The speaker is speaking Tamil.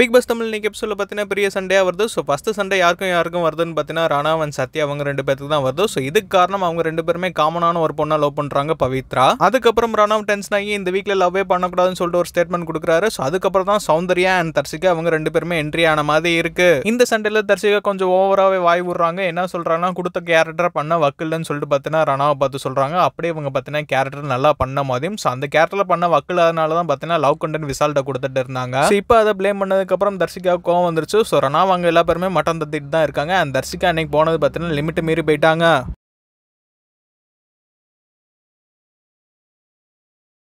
பிக் பாஸ் தமிழ் இன்றைக்கி சொல்ல பார்த்தீங்கன்னா பெரிய சண்டையாக வருது ஸோ ஃபஸ்ட்டு சண்டை யாருக்கும் யாருக்கும் வருதுன்னு பார்த்தீங்கன்னா அண்ட் சத்யா அவங்க ரெண்டு பேருக்கு தான் வருது ஸோ இதுக்கு காரணம் அவங்க ரெண்டு பேருமே காமனான ஒரு பொண்ணை லவ் பண்ணுறாங்க பவித்ரா அதுக்கப்புறம் ராணாவ் டென்ஷன் ஆகி இந்த வீக்கில் லவ்வே பண்ணக்கூடாதுன்னு சொல்லிட்டு ஒரு ஸ்டேட்மெண்ட் கொடுக்குறாரு ஸோ அதுக்கப்புறம் தான் சௌந்தர்யா அண்ட் தர்சிகா அவங்க ரெண்டு பேருமே என்ட்ரி ஆன மாதிரி இருக்குது இந்த சண்டையில் தர்சிகா கொஞ்சம் ஓவராகவே வாய் விடுறாங்க என்ன சொல்கிறாங்கன்னா கொடுத்த கேரக்டர் பண்ண வக்கில்னு சொல்லிட்டு பார்த்தீங்கன்னா ராணாவை பார்த்து சொல்கிறாங்க அப்படியே இவங்க பார்த்தீங்கன்னா கேரக்டர் நல்லா பண்ண மாதிரியும் ஸோ அந்த கேரக்டரில் பண்ண வக்கில் அதனால தான் பார்த்தீங்கன்னா லவ் கண்டன் விசால்ட்டை கொடுத்துட்டு இருந்தாங்க இப்போ அதை ப்ளேம் பண்ணது அதுக்கப்புறம் தர்ஷிகா கோவம் வந்துருச்சு ஸோ ரனாவாங்க அவங்க எல்லா பேருமே மட்டன் தத்திட்டு தான் இருக்காங்க அண்ட் தர்ஷிகா அன்னைக்கு போனது பார்த்தீங்கன்னா லிமிட்டு மீறி போயிட்டாங்க